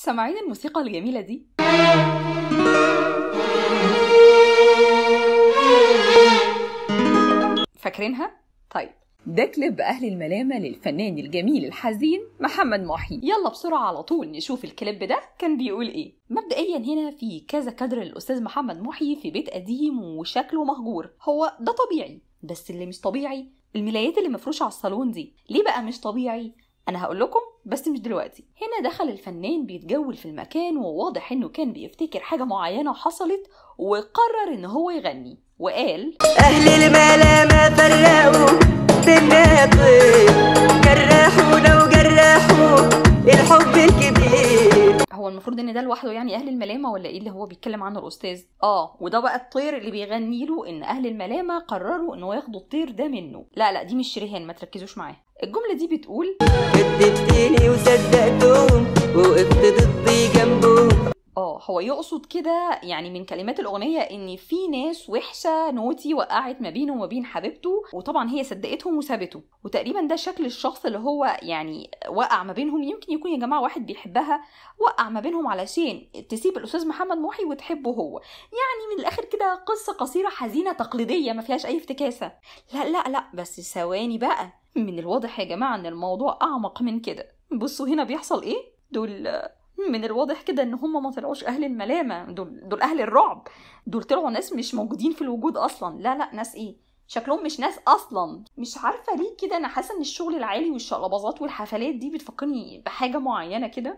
سمعين الموسيقى الجميلة دي؟ فاكرينها؟ طيب ده كليب أهل الملامة للفنان الجميل الحزين محمد محي يلا بسرعة على طول نشوف الكليب ده كان بيقول إيه مبدئيا هنا في كذا كادر للأستاذ محمد محي في بيت قديم وشكله مهجور هو ده طبيعي بس اللي مش طبيعي الملايات اللي مفروشة على الصالون دي ليه بقى مش طبيعي؟ أنا هقول لكم بس مش دلوقتي هنا دخل الفنان بيتجول في المكان وواضح انه كان بيفتكر حاجه معينه حصلت وقرر ان هو يغني وقال اهل الملامه فرقوا بالناقل جرحونا وجرحوا الحب الكبير هو المفروض ان ده لوحده يعني اهل الملامه ولا ايه اللي هو بيتكلم عنه الاستاذ اه وده بقى الطير اللي بيغني له ان اهل الملامه قرروا ان ياخدوا الطير ده منه لا لا دي مش شريهان ما تركزوش معاها الجمله دي بتقول قد هو يقصد كده يعني من كلمات الاغنيه ان في ناس وحشه نوتي وقعت ما بينه وما بين حبيبته وطبعا هي صدقتهم وسابته وتقريبا ده شكل الشخص اللي هو يعني وقع ما بينهم يمكن يكون يا جماعه واحد بيحبها وقع ما بينهم علشان تسيب الاستاذ محمد محي وتحبه هو يعني من الاخر كده قصه قصيره حزينه تقليديه ما فيهاش اي افتكاسه لا لا لا بس ثواني بقى من الواضح يا جماعه ان الموضوع اعمق من كده بصوا هنا بيحصل ايه دول من الواضح كده ان هم ما طلعوش اهل الملامه دول دول اهل الرعب دول طلعوا ناس مش موجودين في الوجود اصلا لا لا ناس ايه شكلهم مش ناس اصلا مش عارفه ليه كده انا حاسه ان الشغل العالي والشقلباظات والحفلات دي بتفكرني بحاجه معينه كده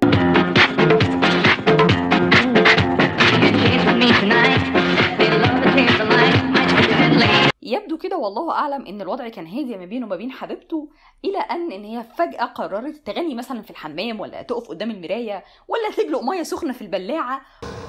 والله اعلم ان الوضع كان هادي ما بينه وما بين حبيبته الى ان ان هي فجاه قررت تغني مثلا في الحمام ولا تقف قدام المرايه ولا تجلق ميه سخنه في البلاعه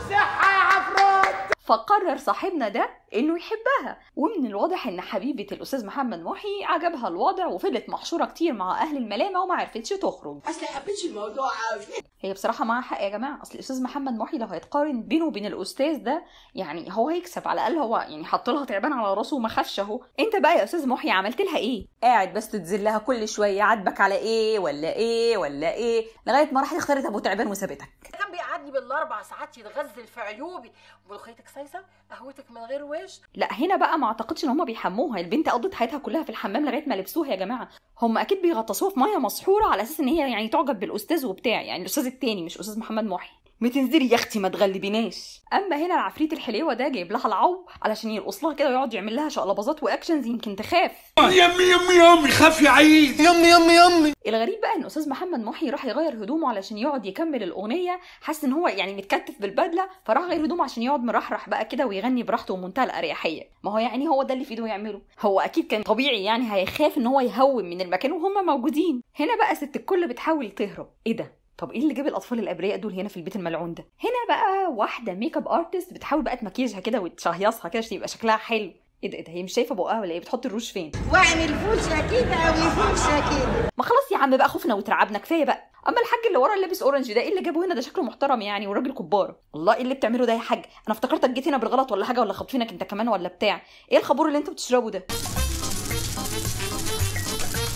صحه يا عفروت فقرر صاحبنا ده انه يحبها ومن الواضح ان حبيبه الاستاذ محمد محي عجبها الوضع وفضلت محشوره كتير مع اهل الملامه وما عرفتش تخرج اصل حبيتش الموضوع قوي هي بصراحه معاها حق يا جماعه اصل الاستاذ محمد محي لو هيتقارن بينه وبين الاستاذ ده يعني هو هيكسب على الاقل هو يعني حط لها تعبان على راسه وما خافش اهو انت بقى يا استاذ محي عملت لها ايه قاعد بس تذلها كل شويه عاتبك على ايه ولا ايه ولا ايه لغايه ما راحت اختارت ابو تعبان وسابتك بيقعدني بالاربع ساعات يتغزل في عيوبي ملوخيتك سايسه قهوتك من غير وش لا هنا بقى ما اعتقدش ان هم بيحموها البنت قضت حياتها كلها في الحمام لغايه ما لبسوها يا جماعه هم اكيد بيغطسوها في ميه مسحوره على اساس ان هي يعني تعجب بالاستاذ وبتاع يعني الاستاذ التاني مش استاذ محمد محي ما تنزلي يا اختي ما تغلبيناش اما هنا العفريت الحليوه ده جايب لها العو علشان يرقص لها كده ويقعد يعمل لها شقلباظات واكشنز يمكن تخاف يمي يمي يمي خاف يا عيد يمي يمي يمي الغريب بقى ان استاذ محمد محي راح يغير هدومه علشان يقعد يكمل الاغنيه حس ان هو يعني متكتف بالبدله فراح غير هدومه عشان يقعد مرحرح بقى كده ويغني براحته ومنتهى الاريحيه ما هو يعني هو ده اللي في ايده يعمله هو اكيد كان طبيعي يعني هيخاف ان هو يهوم من المكان وهم موجودين هنا بقى ست الكل بتحاول تهرب ايه ده طب ايه اللي جاب الاطفال الابرياء دول هنا في البيت الملعون ده هنا بقى واحده ميك اب ارتست بتحاول بقى تمكيجها كده وتشهيصها كده عشان يبقى شكلها حلو ايه ده, إيه ده هي مش شايفه بقها ولا ايه بتحط الروج فين واعمل فوشة كده وفوشة كده ما خلاص يا عم بقى خوفنا وترعبنا كفايه بقى اما الحاج اللي ورا اللي لابس اورنج ده ايه اللي جابه هنا ده شكله محترم يعني وراجل كبار الله ايه اللي بتعمله ده يا حاج انا افتكرتك جيت هنا بالغلط ولا حاجه ولا خاطفينك انت كمان ولا بتاع ايه الخبور اللي انت بتشربه ده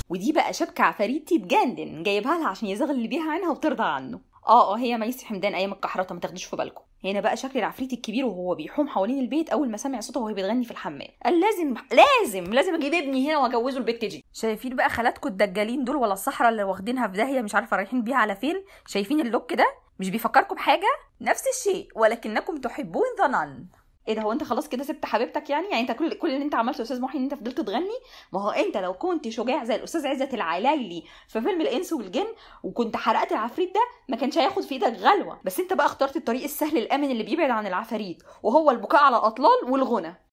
ودي بقى شبكه عفاريتي تجنن جايبها لها عشان يزغل اللي بيها عنها وترضى عنه اه اه هي ميسي حمدان ايام الكحرطه ما تاخدوش في بالكم هنا بقى شكل العفريت الكبير وهو بيحوم حوالين البيت اول ما سمع صوته وهي بتغني في الحمام قال لازم لازم لازم اجيب ابني هنا واجوزه البت دي شايفين بقى خالاتكم الدجالين دول ولا الصحراء اللي واخدينها في داهيه مش عارفه رايحين بيها على فين شايفين اللوك ده مش بيفكركم بحاجه نفس الشيء ولكنكم تحبون ظنن ايه ده هو انت خلاص كده سبت حبيبتك يعني يعني انت كل كل اللي انت عملته استاذ محي ان انت فضلت تغني ما هو انت لو كنت شجاع زي الاستاذ عزت العلايلي في فيلم الانس والجن وكنت حرقت العفريت ده ما كانش هياخد في ايدك غلوه بس انت بقى اخترت الطريق السهل الامن اللي بيبعد عن العفاريت وهو البكاء على اطلال والغنى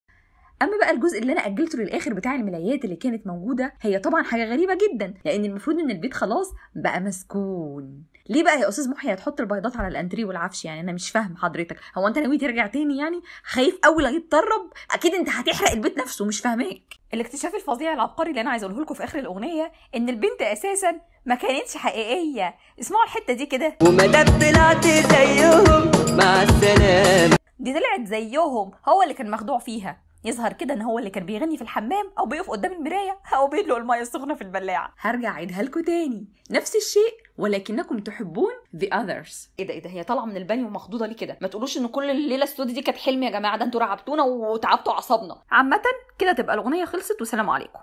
اما بقى الجزء اللي انا اجلته للاخر بتاع الملايات اللي كانت موجوده هي طبعا حاجه غريبه جدا لان المفروض ان البيت خلاص بقى مسكون ليه بقى يا استاذ محي هتحط البيضات على الانتريه والعفش يعني انا مش فاهم حضرتك هو انت ناوي ترجع تاني يعني خايف اول هيتطرب اكيد انت هتحرق البيت نفسه مش فاهماك الاكتشاف الفظيع العبقري اللي انا عايزه اقوله لكم في اخر الاغنيه ان البنت اساسا ما كانتش حقيقيه اسمعوا الحته دي كده وما دام طلعت زيهم مع السلامه دي طلعت زيهم هو اللي كان مخدوع فيها يظهر كده ان هو اللي كان بيغني في الحمام او بيقف قدام المرايه او بيدلق الميه السخنه في البلاعه هرجع اعيدها لكم تاني نفس الشيء ولكنكم تحبون the others ايه ده ايه ده هي طالعه من البانيو ومخضوضه ليه كده ما تقولوش ان كل الليله السودي دي كانت حلم يا جماعه ده انتوا رعبتونا وتعبتوا اعصابنا عامه كده تبقى الاغنيه خلصت وسلام عليكم